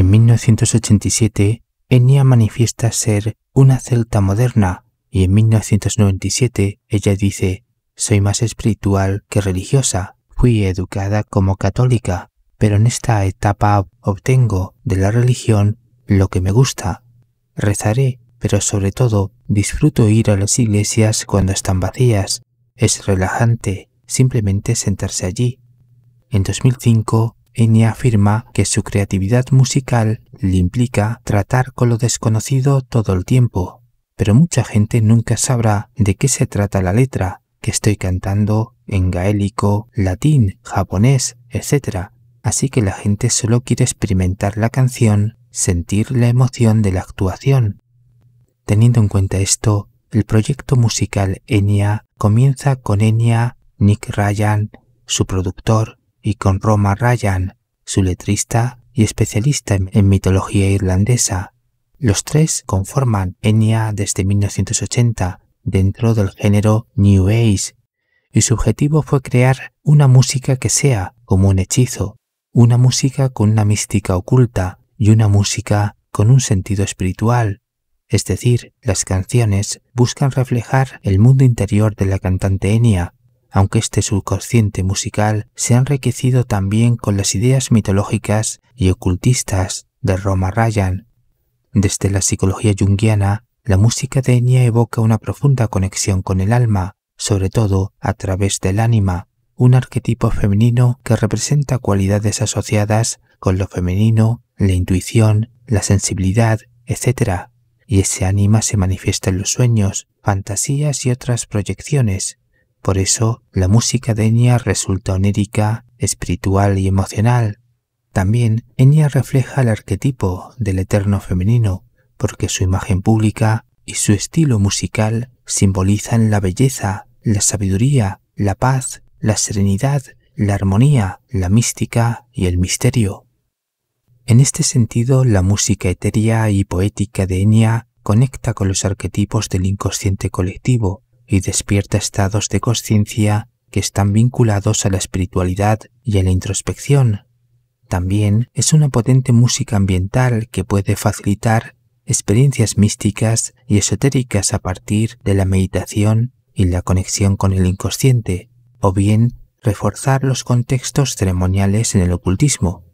En 1987, Enya manifiesta ser una celta moderna y en 1997 ella dice, soy más espiritual que religiosa, fui educada como católica, pero en esta etapa obtengo de la religión lo que me gusta. Rezaré, pero sobre todo disfruto ir a las iglesias cuando están vacías. Es relajante simplemente sentarse allí. En 2005, Enya afirma que su creatividad musical le implica tratar con lo desconocido todo el tiempo, pero mucha gente nunca sabrá de qué se trata la letra que estoy cantando en gaélico, latín, japonés, etc. Así que la gente solo quiere experimentar la canción, sentir la emoción de la actuación. Teniendo en cuenta esto, el proyecto musical Enya comienza con Enya, Nick Ryan, su productor, y con Roma Ryan, su letrista y especialista en mitología irlandesa. Los tres conforman Enya desde 1980 dentro del género New Age y su objetivo fue crear una música que sea como un hechizo, una música con una mística oculta y una música con un sentido espiritual. Es decir, las canciones buscan reflejar el mundo interior de la cantante Enya aunque este subconsciente musical se ha enriquecido también con las ideas mitológicas y ocultistas de Roma Ryan. Desde la psicología junguiana, la música de Enya evoca una profunda conexión con el alma, sobre todo a través del ánima, un arquetipo femenino que representa cualidades asociadas con lo femenino, la intuición, la sensibilidad, etc. Y ese ánima se manifiesta en los sueños, fantasías y otras proyecciones, por eso la música de Enya resulta onírica, espiritual y emocional. También Enya refleja el arquetipo del eterno femenino, porque su imagen pública y su estilo musical simbolizan la belleza, la sabiduría, la paz, la serenidad, la armonía, la mística y el misterio. En este sentido, la música etérea y poética de Enya conecta con los arquetipos del inconsciente colectivo, y despierta estados de conciencia que están vinculados a la espiritualidad y a la introspección. También es una potente música ambiental que puede facilitar experiencias místicas y esotéricas a partir de la meditación y la conexión con el inconsciente, o bien reforzar los contextos ceremoniales en el ocultismo.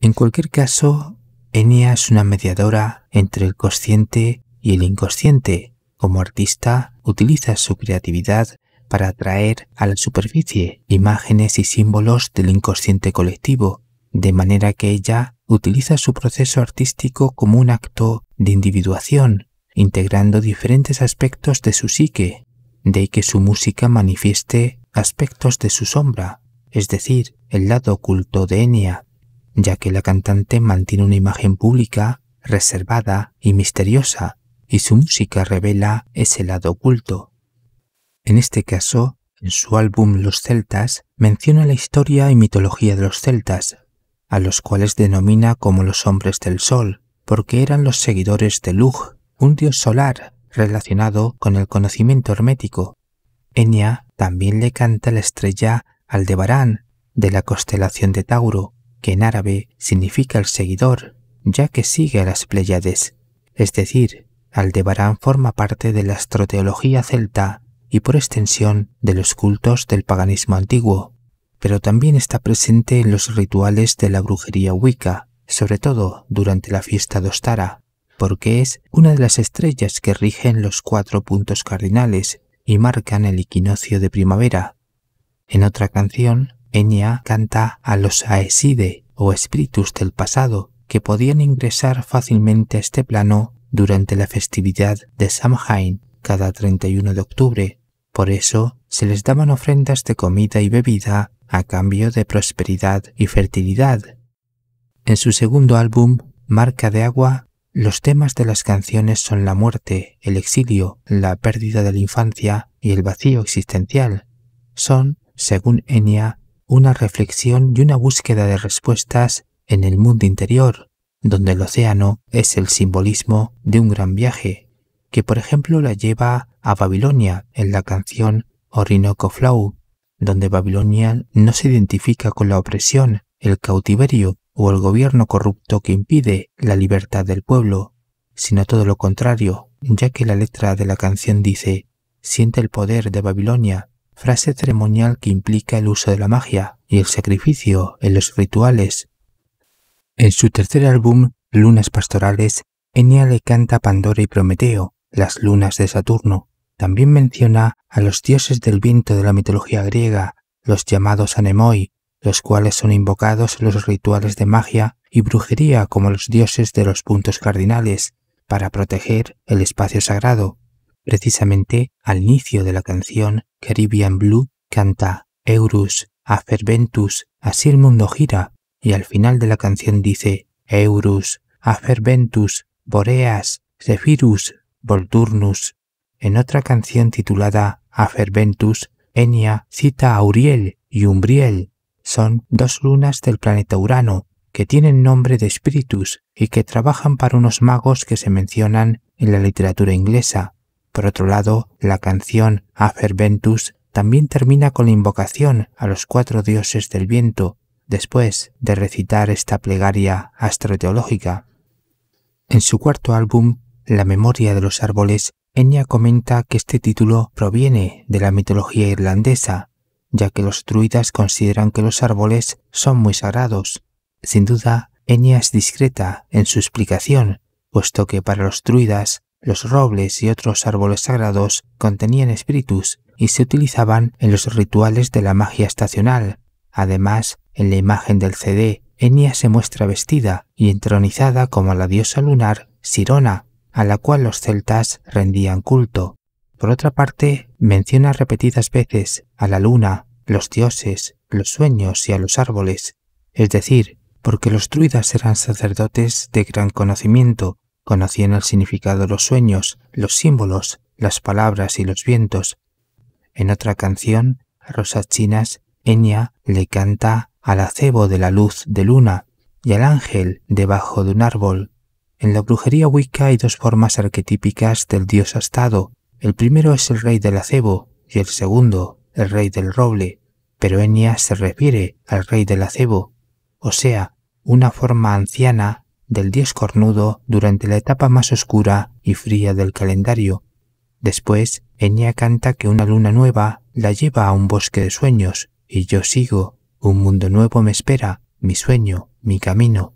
En cualquier caso, Enya es una mediadora entre el consciente y el inconsciente. Como artista, utiliza su creatividad para atraer a la superficie imágenes y símbolos del inconsciente colectivo, de manera que ella utiliza su proceso artístico como un acto de individuación, integrando diferentes aspectos de su psique, de que su música manifieste aspectos de su sombra, es decir, el lado oculto de Enia, ya que la cantante mantiene una imagen pública, reservada y misteriosa, y su música revela ese lado oculto. En este caso, en su álbum Los Celtas, menciona la historia y mitología de los celtas, a los cuales denomina como los hombres del sol, porque eran los seguidores de Lug, un dios solar relacionado con el conocimiento hermético. Enya también le canta la estrella Aldebarán de la constelación de Tauro, que en árabe significa el seguidor, ya que sigue a las Pléyades, es decir, Aldebarán forma parte de la astroteología celta y por extensión de los cultos del paganismo antiguo, pero también está presente en los rituales de la brujería wicca, sobre todo durante la fiesta de Ostara, porque es una de las estrellas que rigen los cuatro puntos cardinales y marcan el equinoccio de primavera. En otra canción, Enya canta a los Aeside o espíritus del pasado que podían ingresar fácilmente a este plano durante la festividad de Samhain cada 31 de octubre. Por eso se les daban ofrendas de comida y bebida a cambio de prosperidad y fertilidad. En su segundo álbum, Marca de Agua, los temas de las canciones son la muerte, el exilio, la pérdida de la infancia y el vacío existencial. Son, según Enya, una reflexión y una búsqueda de respuestas en el mundo interior, donde el océano es el simbolismo de un gran viaje, que por ejemplo la lleva a Babilonia en la canción Orinoco Flow, donde Babilonia no se identifica con la opresión, el cautiverio o el gobierno corrupto que impide la libertad del pueblo, sino todo lo contrario, ya que la letra de la canción dice, siente el poder de Babilonia, frase ceremonial que implica el uso de la magia y el sacrificio en los rituales en su tercer álbum, Lunas Pastorales, Enya le canta Pandora y Prometeo, las lunas de Saturno. También menciona a los dioses del viento de la mitología griega, los llamados Anemoi, los cuales son invocados en los rituales de magia y brujería como los dioses de los puntos cardinales, para proteger el espacio sagrado. Precisamente al inicio de la canción, Caribbean Blue canta Eurus, Aferventus, así el mundo gira, y al final de la canción dice Eurus, Aferventus, Boreas, Zephyrus, Volturnus. En otra canción titulada Aferventus, Enya cita a Uriel y Umbriel. Son dos lunas del planeta Urano que tienen nombre de espíritus y que trabajan para unos magos que se mencionan en la literatura inglesa. Por otro lado, la canción Aferventus también termina con la invocación a los cuatro dioses del viento, después de recitar esta plegaria astroteológica. En su cuarto álbum, La memoria de los árboles, Enya comenta que este título proviene de la mitología irlandesa, ya que los druidas consideran que los árboles son muy sagrados. Sin duda, Enya es discreta en su explicación, puesto que para los druidas los robles y otros árboles sagrados contenían espíritus y se utilizaban en los rituales de la magia estacional. Además, en la imagen del CD, Enia se muestra vestida y entronizada como la diosa lunar Sirona, a la cual los celtas rendían culto. Por otra parte, menciona repetidas veces a la luna, los dioses, los sueños y a los árboles, es decir, porque los druidas eran sacerdotes de gran conocimiento, conocían el significado de los sueños, los símbolos, las palabras y los vientos. En otra canción, Rosas Chinas, Enya le canta al acebo de la luz de luna y al ángel debajo de un árbol. En la brujería wicca hay dos formas arquetípicas del dios astado. El primero es el rey del acebo y el segundo el rey del roble, pero Enya se refiere al rey del acebo, o sea, una forma anciana del dios cornudo durante la etapa más oscura y fría del calendario. Después, Enya canta que una luna nueva la lleva a un bosque de sueños, y yo sigo, un mundo nuevo me espera, mi sueño, mi camino.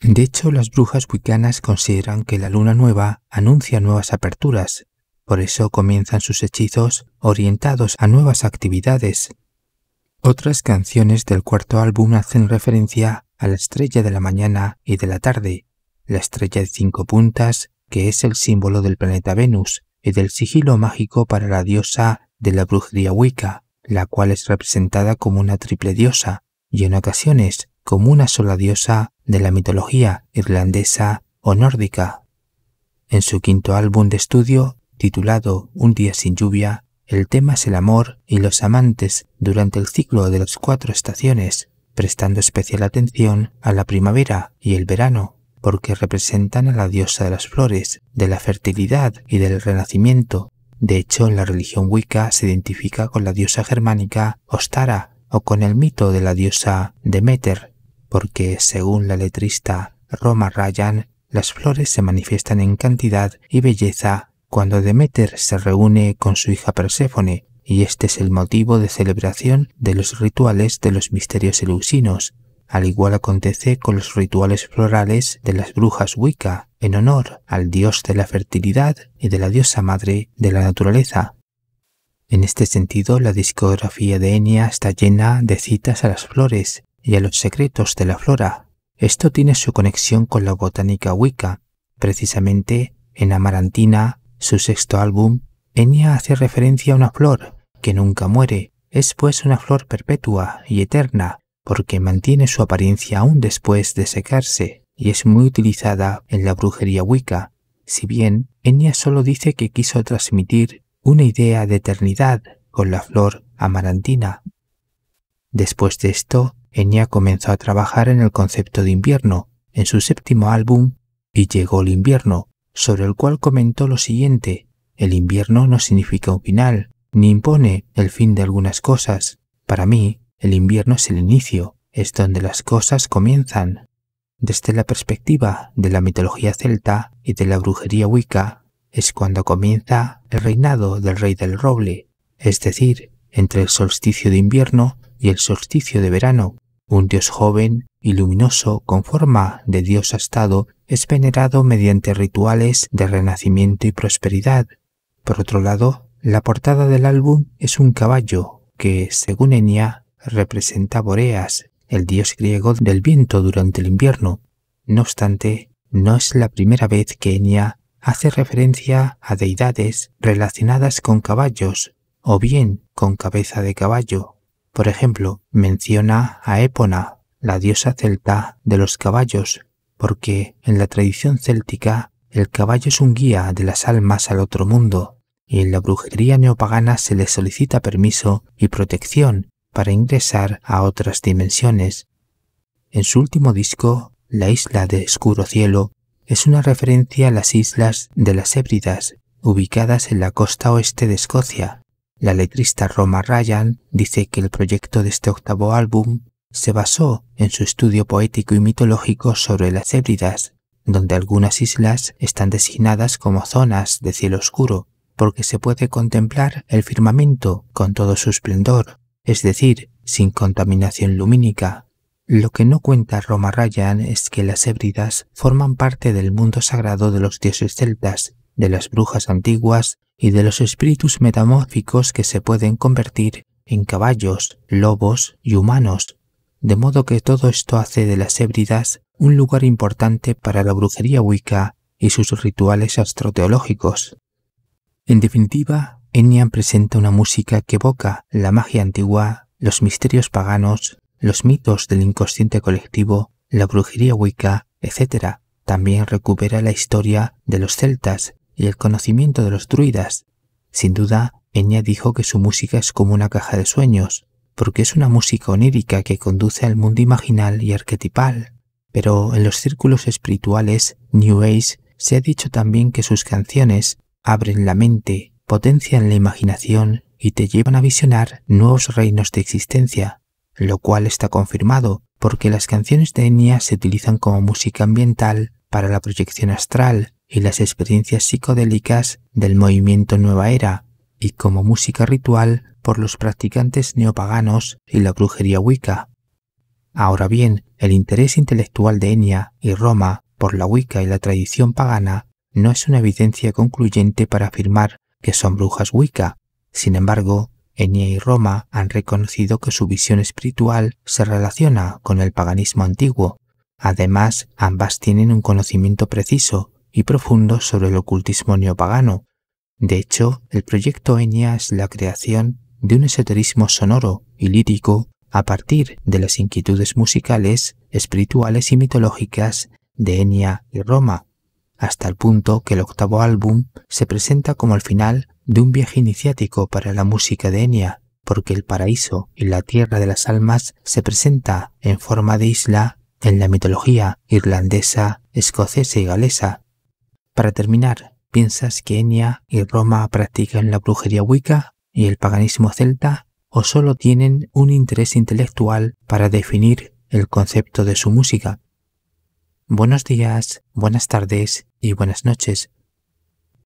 De hecho, las brujas wicanas consideran que la luna nueva anuncia nuevas aperturas, por eso comienzan sus hechizos orientados a nuevas actividades. Otras canciones del cuarto álbum hacen referencia a la estrella de la mañana y de la tarde, la estrella de cinco puntas, que es el símbolo del planeta Venus y del sigilo mágico para la diosa de la brujería wicca, la cual es representada como una triple diosa y en ocasiones como una sola diosa de la mitología irlandesa o nórdica. En su quinto álbum de estudio, titulado Un día sin lluvia, el tema es el amor y los amantes durante el ciclo de las cuatro estaciones, prestando especial atención a la primavera y el verano, porque representan a la diosa de las flores, de la fertilidad y del renacimiento, de hecho, la religión Wicca se identifica con la diosa germánica Ostara o con el mito de la diosa Demeter, porque según la letrista Roma Ryan, las flores se manifiestan en cantidad y belleza cuando Demeter se reúne con su hija Perséfone, y este es el motivo de celebración de los rituales de los misterios eleusinos, al igual acontece con los rituales florales de las brujas Wicca en honor al dios de la fertilidad y de la diosa madre de la naturaleza. En este sentido, la discografía de Enya está llena de citas a las flores y a los secretos de la flora. Esto tiene su conexión con la botánica Wicca. Precisamente en Amarantina, su sexto álbum, Enya hace referencia a una flor que nunca muere, es pues una flor perpetua y eterna, porque mantiene su apariencia aún después de secarse y es muy utilizada en la brujería wicca, si bien Enya solo dice que quiso transmitir una idea de eternidad con la flor amarantina. Después de esto, Enya comenzó a trabajar en el concepto de invierno, en su séptimo álbum, y llegó el invierno, sobre el cual comentó lo siguiente, el invierno no significa un final, ni impone el fin de algunas cosas. Para mí, el invierno es el inicio, es donde las cosas comienzan. Desde la perspectiva de la mitología celta y de la brujería wicca, es cuando comienza el reinado del rey del roble, es decir, entre el solsticio de invierno y el solsticio de verano. Un dios joven y luminoso con forma de dios astado es venerado mediante rituales de renacimiento y prosperidad. Por otro lado, la portada del álbum es un caballo que, según Enya, representa Boreas, el dios griego del viento durante el invierno. No obstante, no es la primera vez que Enya hace referencia a deidades relacionadas con caballos o bien con cabeza de caballo. Por ejemplo, menciona a Épona, la diosa celta de los caballos, porque en la tradición céltica el caballo es un guía de las almas al otro mundo, y en la brujería neopagana se le solicita permiso y protección para ingresar a otras dimensiones. En su último disco, La isla de Escuro Cielo, es una referencia a las islas de las Hébridas, ubicadas en la costa oeste de Escocia. La letrista Roma Ryan dice que el proyecto de este octavo álbum se basó en su estudio poético y mitológico sobre las Hébridas, donde algunas islas están designadas como zonas de cielo oscuro, porque se puede contemplar el firmamento con todo su esplendor, es decir, sin contaminación lumínica. Lo que no cuenta Roma Ryan es que las hébridas forman parte del mundo sagrado de los dioses celtas, de las brujas antiguas y de los espíritus metamórficos que se pueden convertir en caballos, lobos y humanos, de modo que todo esto hace de las hébridas un lugar importante para la brujería wicca y sus rituales astroteológicos. En definitiva, Enya presenta una música que evoca la magia antigua, los misterios paganos, los mitos del inconsciente colectivo, la brujería wicca, etc. También recupera la historia de los celtas y el conocimiento de los druidas. Sin duda, Enya dijo que su música es como una caja de sueños, porque es una música onírica que conduce al mundo imaginal y arquetipal. Pero en los círculos espirituales New Age se ha dicho también que sus canciones abren la mente, potencian la imaginación y te llevan a visionar nuevos reinos de existencia, lo cual está confirmado porque las canciones de Enya se utilizan como música ambiental para la proyección astral y las experiencias psicodélicas del movimiento Nueva Era, y como música ritual por los practicantes neopaganos y la brujería wicca. Ahora bien, el interés intelectual de Enya y Roma por la wicca y la tradición pagana no es una evidencia concluyente para afirmar que son brujas Wicca. Sin embargo, Enya y Roma han reconocido que su visión espiritual se relaciona con el paganismo antiguo. Además, ambas tienen un conocimiento preciso y profundo sobre el ocultismo neopagano. De hecho, el proyecto Enya es la creación de un esoterismo sonoro y lírico a partir de las inquietudes musicales, espirituales y mitológicas de Enya y Roma, hasta el punto que el octavo álbum se presenta como el final de un viaje iniciático para la música de Enya, porque el paraíso y la tierra de las almas se presenta en forma de isla en la mitología irlandesa, escocesa y galesa. Para terminar, ¿piensas que Enya y Roma practican la brujería wicca y el paganismo celta o solo tienen un interés intelectual para definir el concepto de su música? Buenos días, buenas tardes y buenas noches.